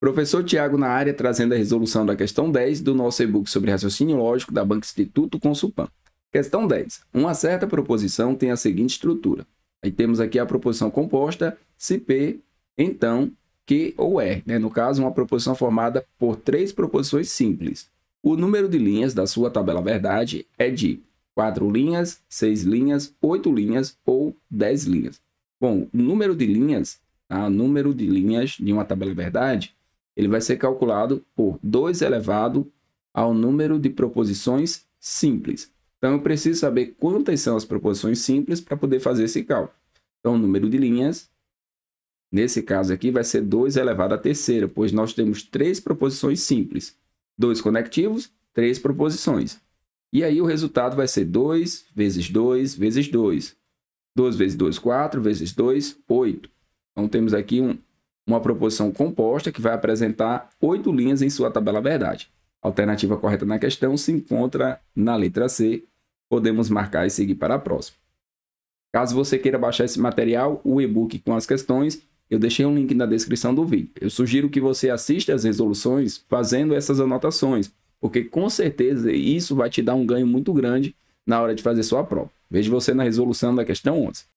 Professor Tiago na área, trazendo a resolução da questão 10 do nosso e-book sobre raciocínio lógico da Banca Instituto Consulpan. Questão 10. Uma certa proposição tem a seguinte estrutura. Aí temos aqui a proposição composta, se P, então, Q ou R. Né? No caso, uma proposição formada por três proposições simples. O número de linhas da sua tabela verdade é de 4 linhas, 6 linhas, 8 linhas ou 10 linhas. Bom, o número de linhas, tá? o número de linhas de uma tabela verdade ele vai ser calculado por 2 elevado ao número de proposições simples. Então, eu preciso saber quantas são as proposições simples para poder fazer esse cálculo. Então, o número de linhas, nesse caso aqui, vai ser 2 elevado à terceira, pois nós temos três proposições simples. Dois conectivos, três proposições. E aí, o resultado vai ser 2 vezes 2 vezes 2. 2 vezes 2, 4, vezes 2, 8. Então, temos aqui um uma proposição composta que vai apresentar oito linhas em sua tabela verdade. A alternativa correta na questão se encontra na letra C. Podemos marcar e seguir para a próxima. Caso você queira baixar esse material, o e-book com as questões, eu deixei um link na descrição do vídeo. Eu sugiro que você assista as resoluções fazendo essas anotações, porque com certeza isso vai te dar um ganho muito grande na hora de fazer sua prova. Vejo você na resolução da questão 11.